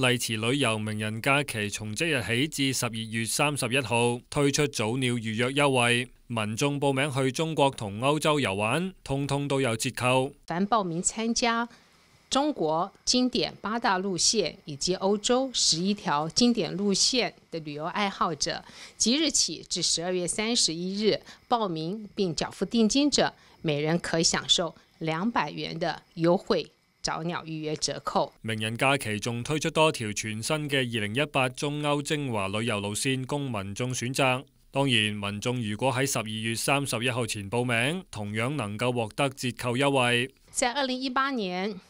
丽池旅游名人假期从即日起至十二月三十一号推出早鸟预约优惠，民众报名去中国同欧洲游玩，通通都有折扣。凡报名参加中国经典八大路线以及欧洲十一条经典路线的旅游爱好者，即日起至十二月三十一日报名并缴付定金者，每人可享受两百元的优惠。早鸟预约折扣，名人假期仲推出多条全新嘅二零一八中欧精华旅游路线供民众选择。当然，民众如果喺十二月三十一号前报名，同样能够获得折扣优惠。在二零一八年，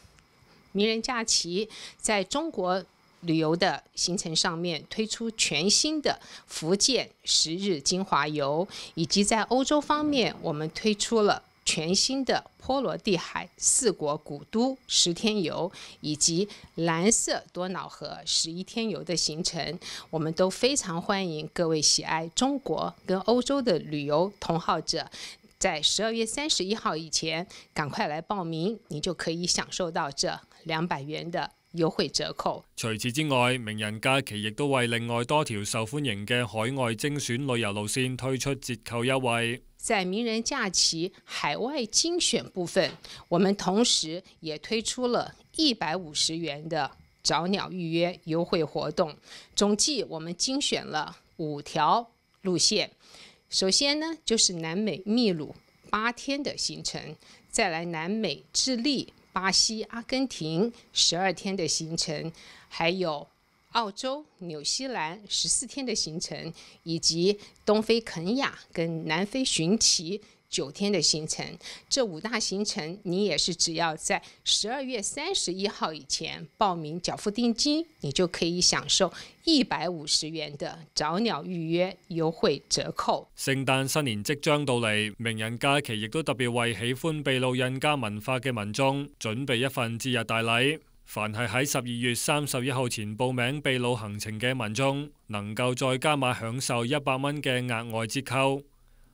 名人假期在中国旅游的行程上面推出全新的福建十日精华游，以及在欧洲方面，我们推出了。全新的波罗的海四国古都十天游，以及蓝色多瑙河十一天游的行程，我们都非常欢迎各位喜爱中国跟欧洲的旅游同好者，在十二月三十一号以前赶快来报名，你就可以享受到这两百元的。优惠折扣。除此之外，名人假期亦都为另外多条受欢迎嘅海外精选旅游路线推出折扣优惠。在名人假期海外精选部分，我们同时也推出了一百五十元的早鸟预约优惠活动。总计，我们精选了五条路线。首先呢，就是南美秘鲁八天的行程，再来南美智利。巴西、阿根廷十二天的行程，还有澳洲、纽西兰十四天的行程，以及东非肯亚跟南非巡奇九天的行程，这五大行程，你也是只要在十二月三十一号以前报名缴付定金，你就可以享受一百五十元的早鸟预约优惠折扣。圣诞新年即将到嚟，名人假期亦都特别为喜欢秘鲁印加文化嘅民众准备一份节日大礼。凡系喺十二月三十一号前报名秘鲁行程嘅民众，能够再加码享受一百蚊嘅额外折扣。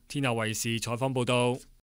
天下卫视采访报道。